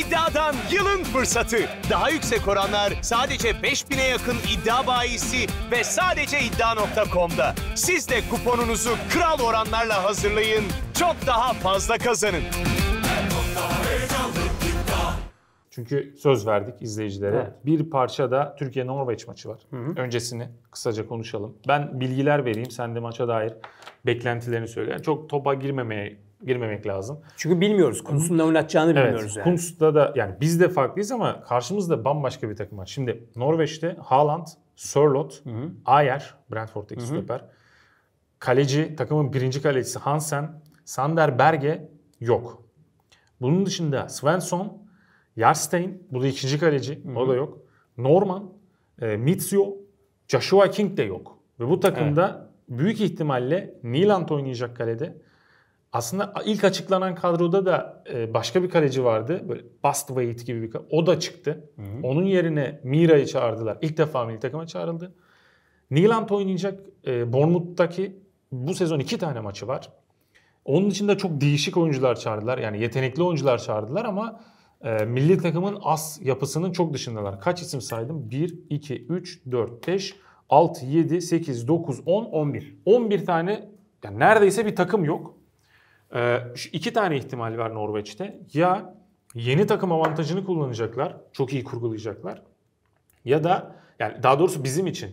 iddiadan yılın fırsatı. Daha yüksek oranlar sadece 5000'e yakın iddia bayisi ve sadece iddia.com'da. Siz de kuponunuzu kral oranlarla hazırlayın. Çok daha fazla kazanın. Çünkü söz verdik izleyicilere. Evet. Bir parça da Türkiye-Norveç maçı var. Hı hı. Öncesini kısaca konuşalım. Ben bilgiler vereyim. Sen de maça dair beklentilerini söyle. Yani çok topa girmemeye girmemek lazım. Çünkü bilmiyoruz. Kuntz'un ne oynatacağını evet, bilmiyoruz yani. Kuntz'da da yani biz de farklıyız ama karşımızda bambaşka bir takım var. Şimdi Norveç'te Haaland, Sörlot, Ayer, Brentford'daki stoper. Kaleci, takımın birinci kalecisi Hansen, Sander Berge yok. Bunun dışında Svensson, Yarstein, bu da ikinci kaleci, Hı-hı. o da yok. Norman, e, Mitsio, Joshua King de yok. Ve bu takımda evet. büyük ihtimalle Niland oynayacak kalede. Aslında ilk açıklanan kadroda da e, başka bir kaleci vardı. Böyle Bast Bastwait gibi bir kaleci. O da çıktı. Hı hı. Onun yerine Mira'yı çağırdılar. İlk defa milli takıma çağrıldı. Nieland oynayacak. E, Bournemouth'taki bu sezon iki tane maçı var. Onun için de çok değişik oyuncular çağırdılar. Yani yetenekli oyuncular çağırdılar ama e, milli takımın as yapısının çok dışındalar. Kaç isim saydım? 1, 2, 3, 4, 5, 6, 7, 8, 9, 10, 11. 11 tane yani neredeyse bir takım yok. Ee, şu iki tane ihtimal var Norveç'te. Ya yeni takım avantajını kullanacaklar, çok iyi kurgulayacaklar. Ya da yani daha doğrusu bizim için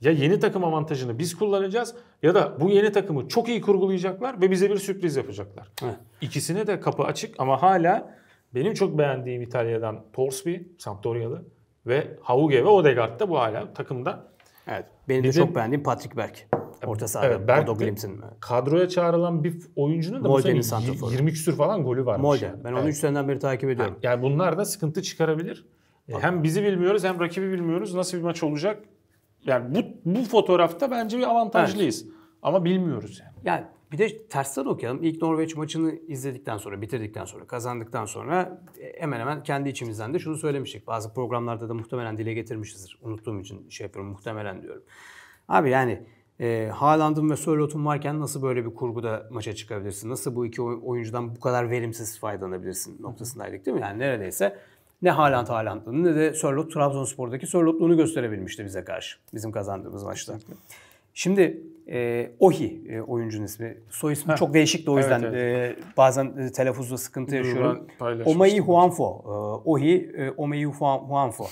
ya yeni takım avantajını biz kullanacağız ya da bu yeni takımı çok iyi kurgulayacaklar ve bize bir sürpriz yapacaklar. Heh. İkisine de kapı açık ama hala benim çok beğendiğim İtalya'dan Torsby, Sampdoria'lı ve Hauge ve Odegaard da bu hala takımda. Evet. Benim Bizim... de çok beğendiğim Patrick Berg. Orta sahada. Evet, Berk Glimps'in. Kadroya çağrılan bir oyuncunun da Molde'nin bu sene 20 küsür falan golü varmış. Molde. Yani. Ben onu 3 evet. seneden beri takip ediyorum. Yani, yani bunlar da sıkıntı çıkarabilir. E, Bak. Hem bizi bilmiyoruz hem rakibi bilmiyoruz. Nasıl bir maç olacak? Yani bu, bu fotoğrafta bence bir avantajlıyız. Evet. Ama bilmiyoruz yani. Yani bir de tersten okuyalım. İlk Norveç maçını izledikten sonra, bitirdikten sonra, kazandıktan sonra hemen hemen kendi içimizden de şunu söylemiştik. Bazı programlarda da muhtemelen dile getirmişizdir. Unuttuğum için şey yapıyorum, muhtemelen diyorum. Abi yani e, Haaland'ın ve Sörlot'un varken nasıl böyle bir kurguda maça çıkabilirsin? Nasıl bu iki oyuncudan bu kadar verimsiz faydalanabilirsin noktasındaydık değil mi? Yani neredeyse ne Haaland Haaland'lığını ne de Sörlot Trabzonspor'daki Sörlot'luğunu gösterebilmişti bize karşı. Bizim kazandığımız maçta. Şimdi e, Ohi e, oyuncunun ismi. Soy ismi ha. çok değişik de o yüzden evet, evet. E, bazen e, telaffuzda sıkıntı yaşıyorum. Omayi Huanfo. E, Ohi e, Omayi Huanfo.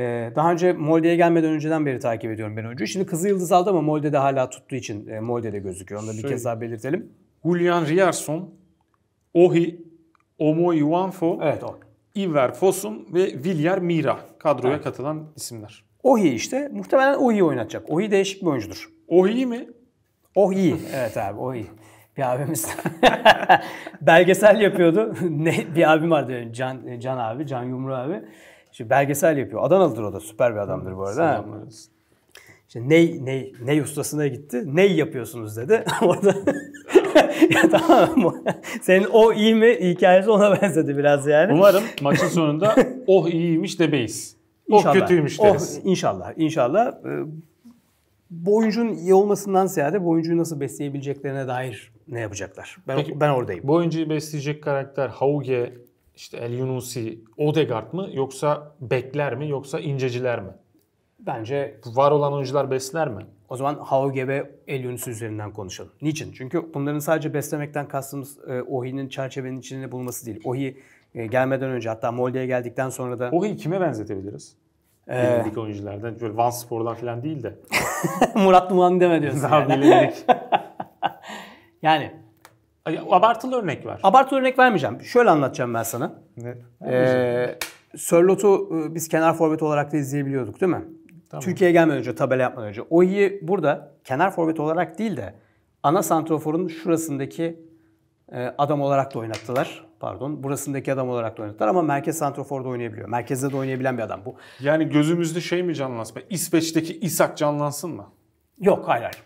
Ee, daha önce Molde'ye gelmeden önceden beri takip ediyorum ben oyuncuyu. Şimdi Kızı Yıldız aldı ama Molde'de hala tuttuğu için e, Molde'de gözüküyor. Onu da bir şey, kez daha belirtelim. Julian Rierson, Ohi Omoyuanfo, evet, o. Iver Fosun ve Villar Mira kadroya evet. katılan isimler. Ohi işte. Muhtemelen Ohi oynatacak. Ohi değişik bir oyuncudur. Ohi mi? Ohi. evet abi Ohi. Bir abimiz belgesel yapıyordu. ne bir abim vardı Can Can abi, Can Yumru abi. Şimdi belgesel yapıyor. Adanalıdır o da. Süper bir adamdır bu arada. İşte ney, ney, ney ustasına gitti. Ney yapıyorsunuz dedi. Orada ya tamam mı? Senin o iyi mi hikayesi ona benzedi biraz yani. Umarım maçın sonunda oh iyiymiş demeyiz. Oh inşallah. kötüymüş oh, deriz. Oh, inşallah. İnşallah. E, bu oyuncunun iyi olmasından ziyade bu oyuncuyu nasıl besleyebileceklerine dair ne yapacaklar? Ben, Peki, ben oradayım. Bu oyuncuyu besleyecek karakter Hauge işte El Yunusi Odegaard mı yoksa bekler mi yoksa inceciler mi? Bence var olan oyuncular besler mi? O zaman Hauge ve El Yunus üzerinden konuşalım. Niçin? Çünkü bunların sadece beslemekten kastımız e, Ohi'nin çerçevenin içinde bulması değil. Ohi e, gelmeden önce hatta Molde'ye geldikten sonra da... Ohi kime benzetebiliriz? Ee... oyunculardan. Böyle Van Spor'dan falan değil de. Murat Muhan deme diyorsun. Daha yani. bilindik. yani Abartılı örnek var. Abartılı örnek vermeyeceğim. Şöyle anlatacağım ben sana. Evet. Ee, e, biz kenar forvet olarak da izleyebiliyorduk değil mi? Tamam. Türkiye'ye gelmeden önce, tabela yapmadan önce. Oyi burada kenar forvet olarak değil de ana santroforun şurasındaki e, adam olarak da oynattılar. Pardon. Burasındaki adam olarak da oynattılar ama merkez santroforda oynayabiliyor. Merkezde de oynayabilen bir adam bu. Yani gözümüzde şey mi canlansın? İsveç'teki İsak canlansın mı? Yok hayır hayır.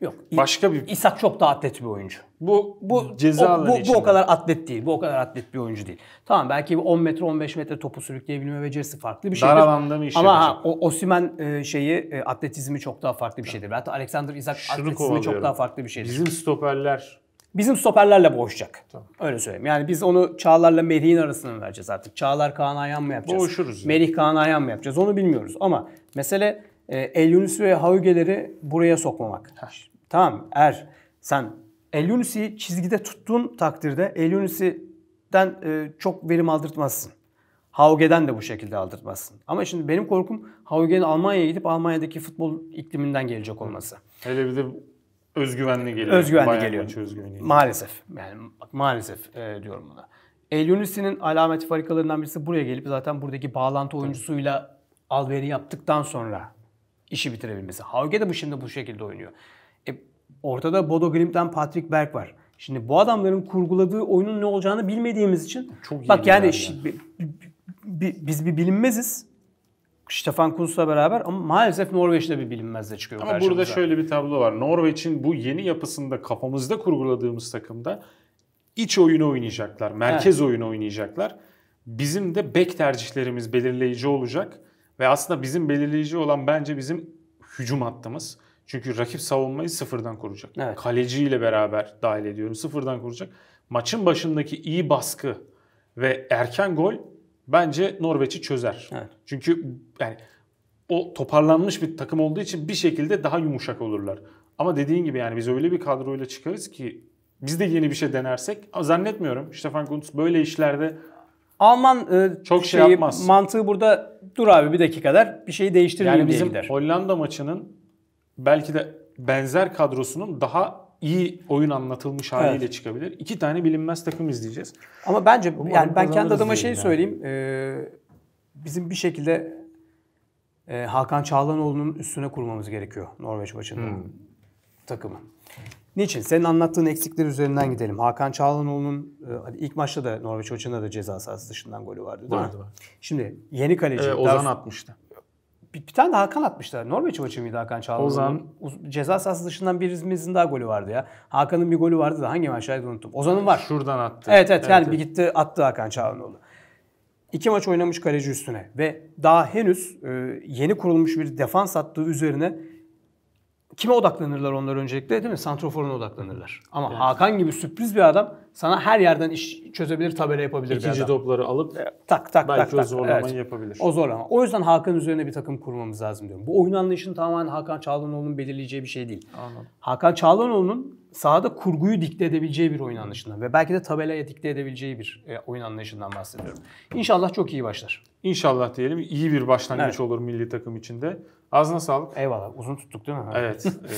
Yok. Başka bir İshak çok daha atlet bir oyuncu. Bu bu ceza o, bu, bu o kadar atlet değil. Bu o kadar atlet bir oyuncu değil. Tamam belki 10 metre 15 metre topu sürükleyebilme becerisi farklı bir şeydir. Dar alanda mı iş Ama ha, o Osimen e, şeyi e, atletizmi çok daha farklı bir şeydir. Hatta Alexander İshak atletizmi çok daha farklı bir şeydir. Bizim stoperler Bizim stoperlerle boğuşacak. Tamam. Öyle söyleyeyim. Yani biz onu Çağlar'la Merih'in arasına mı vereceğiz artık? Çağlar Kaan ayan mı yapacağız? Boğuşuruz. Yani. Merih Kaan Ayhan mı yapacağız? Onu bilmiyoruz. Ama mesele e, El ve Hauge'leri buraya sokmamak. Ha. Tamam eğer sen El çizgide tuttuğun takdirde El e, çok verim aldırtmazsın. Hauge'den de bu şekilde aldırtmazsın. Ama şimdi benim korkum Hauge'nin Almanya'ya gidip Almanya'daki futbol ikliminden gelecek olması. Hele bir de özgüvenli geliyor. Özgüvenli Bayağı geliyor. Özgüvenli. Maalesef. Yani maalesef e, diyorum buna. El alamet farikalarından birisi buraya gelip zaten buradaki bağlantı oyuncusuyla alveri yaptıktan sonra işi bitirebilmesi. Hauge de bu şimdi bu şekilde oynuyor. E, ortada Bodo Glimt'ten Patrick Berg var. Şimdi bu adamların kurguladığı oyunun ne olacağını bilmediğimiz için Çok iyi. bak yani, yani. biz bir bilinmeziz. Stefan Kuntz'la beraber ama maalesef Norveç'te bir bilinmezle çıkıyor Ama karşımıza. burada şöyle bir tablo var. Norveç'in bu yeni yapısında kafamızda kurguladığımız takımda iç oyunu oynayacaklar. Merkez evet. oyunu oynayacaklar. Bizim de bek tercihlerimiz belirleyici olacak. Ve aslında bizim belirleyici olan bence bizim hücum hattımız. Çünkü rakip savunmayı sıfırdan kuracak. Evet. Kaleciyle beraber dahil ediyorum sıfırdan kuracak. Maçın başındaki iyi baskı ve erken gol bence Norveç'i çözer. Evet. Çünkü yani o toparlanmış bir takım olduğu için bir şekilde daha yumuşak olurlar. Ama dediğin gibi yani biz öyle bir kadroyla çıkarız ki biz de yeni bir şey denersek zannetmiyorum. Stefan Kuntz böyle işlerde Alman e, çok şey, şey yapmaz. Mantığı burada dur abi bir dakika der bir şeyi değiştirmeyeyim yani diye gider. Hollanda maçının belki de benzer kadrosunun daha iyi oyun anlatılmış haliyle evet. çıkabilir. İki tane bilinmez takım izleyeceğiz. Ama bence Umarım yani ben kendi adıma şey yani. söyleyeyim. Ee, bizim bir şekilde e, Hakan Çağlanoğlu'nun üstüne kurmamız gerekiyor Norveç maçında hmm. takımı. Niçin? Senin anlattığın eksikler üzerinden gidelim. Hakan Çağlanoğlu'nun e, ilk maçta da Norveç maçında da ceza sahası dışından golü vardı değil vardı, mi? Vardı. Şimdi yeni kaleci. Ee, Ozan daha, atmıştı. Bir, bir tane de Hakan atmıştı. Norveç maçı mıydı Hakan Çağlanoğlu'nun? Ozan. Ceza sahası dışından birimizin daha golü vardı ya. Hakan'ın bir golü vardı da hangi maçtaydı unuttum. Ozan'ın var. Şuradan attı. Evet evet, evet yani evet. bir gitti attı Hakan Çağlanoğlu. İki maç oynamış kaleci üstüne ve daha henüz e, yeni kurulmuş bir defans attığı üzerine kime odaklanırlar onlar öncelikle değil mi? Santroforuna odaklanırlar. Ama evet. Hakan gibi sürpriz bir adam sana her yerden iş çözebilir, tabela yapabilir İkinci bir adam. topları alıp e, tak tak belki tak, o zorlamayı evet. yapabilir. O zorlama. O yüzden Hakan üzerine bir takım kurmamız lazım diyorum. Bu oyun anlayışının tamamen Hakan Çağlanoğlu'nun belirleyeceği bir şey değil. Anladım. Hakan Çağlanoğlu'nun sahada kurguyu dikte edebileceği bir oyun anlayışından ve belki de tabelaya dikte edebileceği bir e, oyun anlayışından bahsediyorum. İnşallah çok iyi başlar. İnşallah diyelim. iyi bir başlangıç evet. olur milli takım içinde. Ağzına sağlık. Eyvallah. Uzun tuttuk değil mi? Evet. e...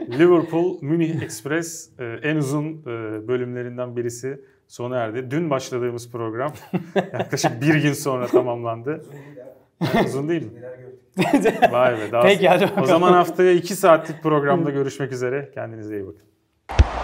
Liverpool Münih Express e, en uzun e, bölümlerinden birisi sona erdi. Dün başladığımız program yaklaşık bir gün sonra tamamlandı. uzun değil mi? Vay be. Daha Peki, hadi o zaman haftaya iki saatlik programda görüşmek üzere. Kendinize iyi bakın.